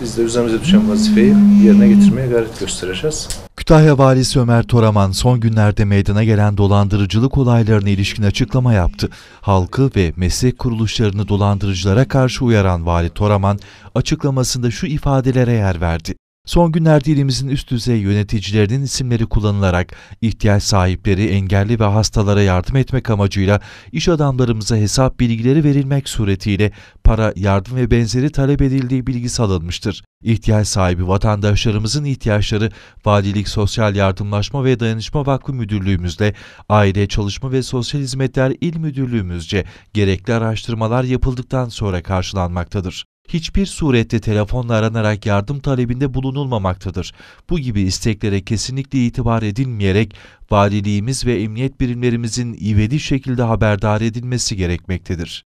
Biz de üzerimize düşen vazifeyi yerine getirmeye gayret göstereceğiz. Kütahya Valisi Ömer Toraman son günlerde meydana gelen dolandırıcılık olaylarına ilişkin açıklama yaptı. Halkı ve meslek kuruluşlarını dolandırıcılara karşı uyaran Vali Toraman açıklamasında şu ifadelere yer verdi. Son günlerde ilimizin üst düzey yöneticilerinin isimleri kullanılarak ihtiyaç sahipleri, engelli ve hastalara yardım etmek amacıyla iş adamlarımıza hesap bilgileri verilmek suretiyle para, yardım ve benzeri talep edildiği bilgisi alınmıştır. İhtiyaç sahibi vatandaşlarımızın ihtiyaçları Valilik Sosyal Yardımlaşma ve Dayanışma Vakfı Müdürlüğümüzle, Aile Çalışma ve Sosyal Hizmetler İl Müdürlüğümüzce gerekli araştırmalar yapıldıktan sonra karşılanmaktadır hiçbir surette telefonla aranarak yardım talebinde bulunulmamaktadır. Bu gibi isteklere kesinlikle itibar edilmeyerek valiliğimiz ve emniyet birimlerimizin ivedi şekilde haberdar edilmesi gerekmektedir.